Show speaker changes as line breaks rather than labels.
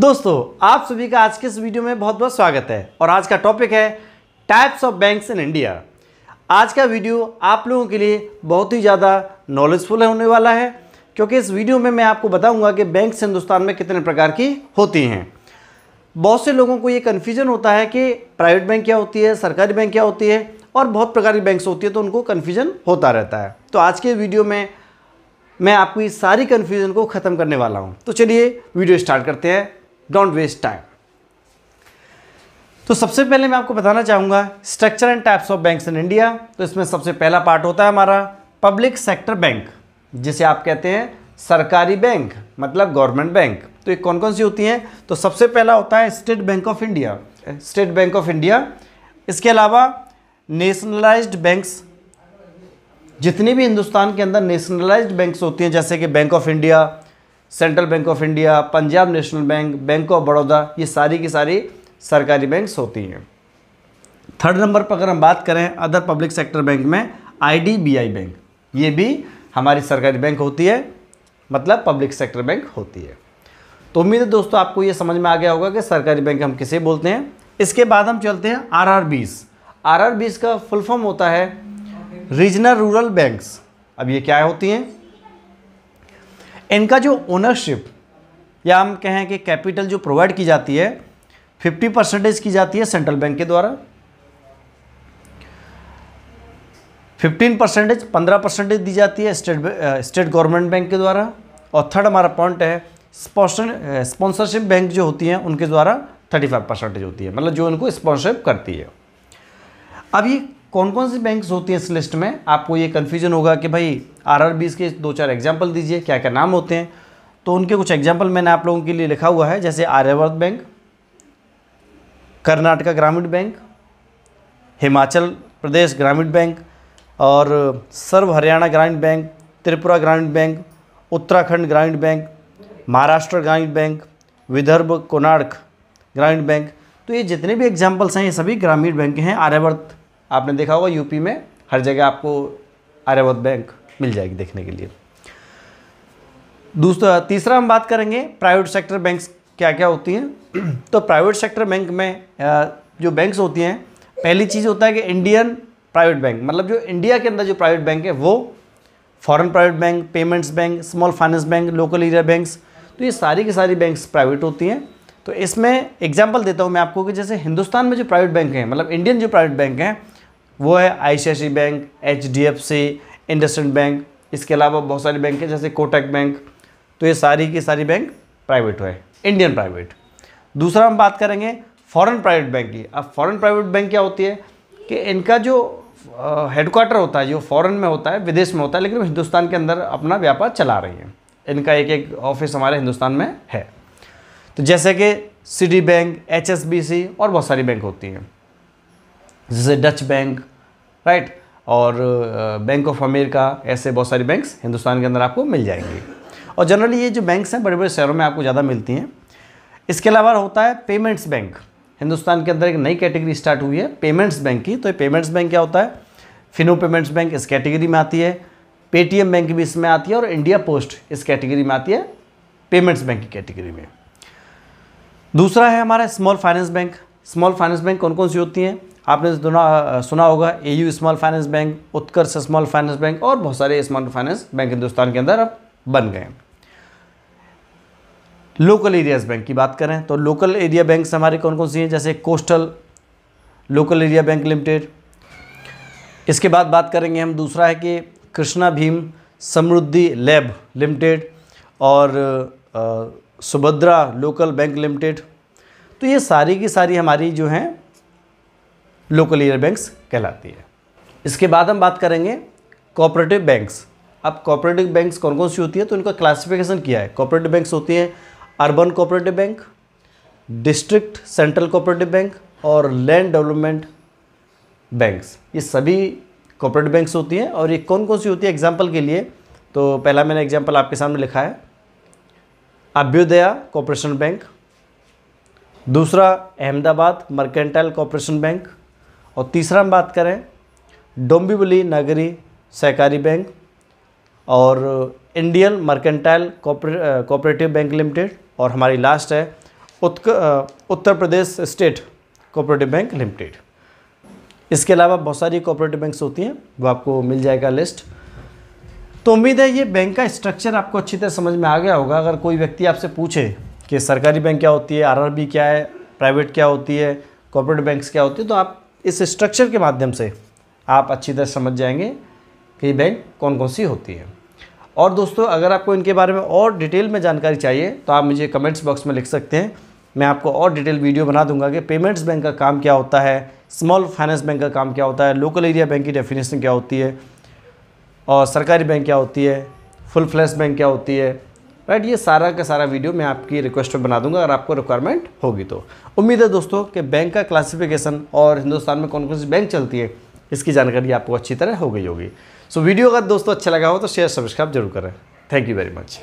दोस्तों आप सभी का आज के इस वीडियो में बहुत बहुत स्वागत है और आज का टॉपिक है types of banks in India आज का वीडियो आप लोगों के लिए बहुत ही ज़्यादा नॉलेजफुल होने वाला है क्योंकि इस वीडियो में मैं आपको बताऊंगा कि बैंक्स हिंदुस्तान में कितने प्रकार की होती हैं बहुत से लोगों को ये कन्फ्यूज़न होता है कि प्राइवेट बैंक क्या होती है सरकारी बैंक क्या होती है और बहुत प्रकार की बैंक्स होती है तो उनको कन्फ्यूज़न होता रहता है तो आज के वीडियो में मैं आपको सारी कन्फ्यूज़न को ख़त्म करने वाला हूँ तो चलिए वीडियो स्टार्ट करते हैं डोंट वेस्ट टाइम तो सबसे पहले मैं आपको बताना चाहूंगा structure and types of banks in India तो इसमें सबसे पहला पार्ट होता है हमारा पब्लिक सेक्टर बैंक जिसे आप कहते हैं सरकारी बैंक मतलब गवर्नमेंट बैंक तो ये कौन कौन सी होती हैं तो सबसे पहला होता है State Bank of India State Bank of India इसके अलावा नेशनलाइज्ड बैंक्स जितनी भी हिंदुस्तान के अंदर नेशनलाइज्ड बैंक्स होती हैं जैसे कि Bank of India Central Bank of India Punjab National Bank Bank of Baroda ये सारी की सारी सरकारी बैंक्स होती हैं थर्ड नंबर पर अगर हम बात करें अदर पब्लिक सेक्टर बैंक में आईडीबीआई बैंक ये भी हमारी सरकारी बैंक होती है मतलब पब्लिक सेक्टर बैंक होती है तो उम्मीद है दोस्तों आपको ये समझ में आ गया होगा कि सरकारी बैंक हम किसे बोलते हैं इसके बाद हम चलते हैं आर आर बीस आर आर बीस का फुल फॉर्म होता है रीजनल रूरल बैंक्स अब ये क्या होती हैं इनका जो ओनरशिप या हम कहें कि कैपिटल जो प्रोवाइड की जाती है 50 परसेंटेज की जाती है सेंट्रल बैंक के द्वारा 15 परसेंटेज पंद्रह परसेंटेज दी जाती है स्टेट स्टेट गवर्नमेंट बैंक के द्वारा और थर्ड हमारा पॉइंट है स्पॉन्सरशिप बैंक जो होती हैं उनके द्वारा 35 परसेंटेज होती है मतलब जो उनको स्पॉन्सरशिप करती है अब ये कौन कौन सी बैंक्स होती हैं इस लिस्ट में आपको ये कन्फ्यूजन होगा कि भाई आर आर के दो चार एग्जाम्पल दीजिए क्या क्या नाम होते हैं तो उनके कुछ एग्जाम्पल मैंने आप लोगों के लिए लिखा हुआ है जैसे आर्यवर्त बैंक कर्नाटका ग्रामीण बैंक हिमाचल प्रदेश ग्रामीण बैंक और सर्व हरियाणा ग्रामीण बैंक त्रिपुरा ग्रामीण बैंक उत्तराखंड ग्रामीण बैंक महाराष्ट्र ग्रामीण बैंक विदर्भ कोणार्क ग्रामीण बैंक तो ये जितने भी एग्जाम्पल्स हैं ये सभी ग्रामीण बैंक हैं आर्यवर्त आपने देखा होगा यूपी में हर जगह आपको आर्यावत बैंक मिल जाएगी देखने के लिए दूसरा तीसरा हम बात करेंगे प्राइवेट सेक्टर बैंक्स क्या क्या होती हैं तो प्राइवेट सेक्टर बैंक में जो बैंक्स होती हैं पहली चीज़ होता है कि इंडियन प्राइवेट बैंक मतलब जो इंडिया के अंदर जो प्राइवेट बैंक है वो foreign private bank payments bank small finance bank local area banks तो ये सारी की सारी बैंक्स प्राइवेट होती हैं तो इसमें एग्जाम्पल देता हूँ मैं आपको कि जैसे हिंदुस्तान में जो प्राइवेट बैंक हैं मतलब इंडियन जो प्राइवेट बैंक हैं वो है I bank H D F C IndusInd bank इसके अलावा बहुत सारी बैंक है जैसे कोटक बैंक तो ये सारी की सारी बैंक प्राइवेट है इंडियन प्राइवेट दूसरा हम बात करेंगे फॉरेन प्राइवेट बैंक की अब फॉरेन प्राइवेट बैंक क्या होती है कि इनका जो हेडक्वार्टर होता है जो फॉरेन में होता है विदेश में होता है लेकिन हिंदुस्तान के अंदर अपना व्यापार चला रही है इनका एक एक ऑफिस हमारे हिंदुस्तान में है तो जैसे कि सिटी बैंक एच और बहुत सारी बैंक होती हैं जैसे डच बैंक राइट और बैंक ऑफ अमेरिका ऐसे बहुत सारी बैंक्स हिंदुस्तान के अंदर आपको मिल जाएंगे और जनरली ये जो बैंक्स हैं बड़े बड़े शहरों में आपको ज़्यादा मिलती हैं इसके अलावा होता है पेमेंट्स बैंक हिंदुस्तान के अंदर एक नई कैटेगरी स्टार्ट हुई है पेमेंट्स बैंक की तो ये पेमेंट्स बैंक क्या होता है फिनो पेमेंट्स बैंक इस कैटेगरी में आती है पेटीएम बैंक भी इसमें आती है और इंडिया पोस्ट इस कैटेगरी में आती है पेमेंट्स बैंक की कैटेगरी में दूसरा है हमारा small finance bank small finance bank कौन कौन सी होती हैं आपने तो सुना सुना होगा A U small finance bank Utkarsh small finance bank और बहुत सारे स्मॉल फाइनेंस बैंक हिंदुस्तान के अंदर अब बन गए लोकल एरियाज़ बैंक की बात करें तो लोकल एरिया बैंक हमारे कौन कौन सी हैं जैसे coastal local area bank limited इसके बाद बात करेंगे हम दूसरा है कि कृष्णा भीम समृद्धि लैब लिमिटेड और सुभद्रा लोकल बैंक लिमिटेड तो ये सारी की सारी हमारी जो हैं लोकल एयर बैंक्स कहलाती है इसके बाद हम बात करेंगे कोऑपरेटिव बैंक्स अब कॉपरेटिव बैंक्स कौन कौन सी होती है तो इनका क्लासिफिकेशन किया है कॉपरेटिव बैंक्स होती हैं urban cooperative bank district central cooperative bank और लैंड डेवलपमेंट बैंक्स ये सभी कॉपरेटिव बैंक्स होती हैं और ये कौन कौन सी होती है एग्जाम्पल के लिए तो पहला मैंने एग्जाम्पल आपके सामने लिखा है अभ्युदया कॉपरेशन बैंक दूसरा अहमदाबाद मर्केंटाइल कॉपरेशन बैंक और तीसरा हम बात करें डोम्बिवली नगरी सहकारी बैंक और Indian mercantile cooperative bank limited और हमारी लास्ट है उत्क Uttar Pradesh state cooperative bank limited इसके अलावा बहुत सारी कोऑपरेटिव बैंक्स होती हैं वो आपको मिल जाएगा लिस्ट तो उम्मीद है ये बैंक का स्ट्रक्चर आपको अच्छी तरह समझ में आ गया होगा अगर कोई व्यक्ति आपसे पूछे कि सरकारी बैंक क्या होती है आरआरबी क्या है प्राइवेट क्या होती है कॉपरेटिव बैंक्स क्या होती है तो आप इस स्ट्रक्चर के माध्यम से आप अच्छी तरह समझ जाएंगे कि बैंक कौन कौन सी होती है और दोस्तों अगर आपको इनके बारे में और डिटेल में जानकारी चाहिए तो आप मुझे कमेंट्स बॉक्स में लिख सकते हैं मैं आपको और डिटेल वीडियो बना दूंगा कि पेमेंट्स बैंक का काम क्या होता है स्मॉल फाइनेंस बैंक का काम क्या होता है लोकल एरिया बैंक की डेफिनेशन क्या होती है और सरकारी बैंक क्या होती है फुल फ्लैश बैंक क्या होती है राइट ये सारा का सारा वीडियो मैं आपकी रिक्वेस्ट पर बना दूंगा अगर आपको रिक्वायरमेंट होगी तो उम्मीद है दोस्तों कि बैंक का क्लासिफिकेशन और हिंदुस्तान में कौन कौन सी बैंक चलती है इसकी जानकारी आपको अच्छी तरह हो गई होगी सो वीडियो अगर दोस्तों अच्छा लगा हो तो शेयर सब्सक्राइब जरूर करें थैंक यू वेरी मच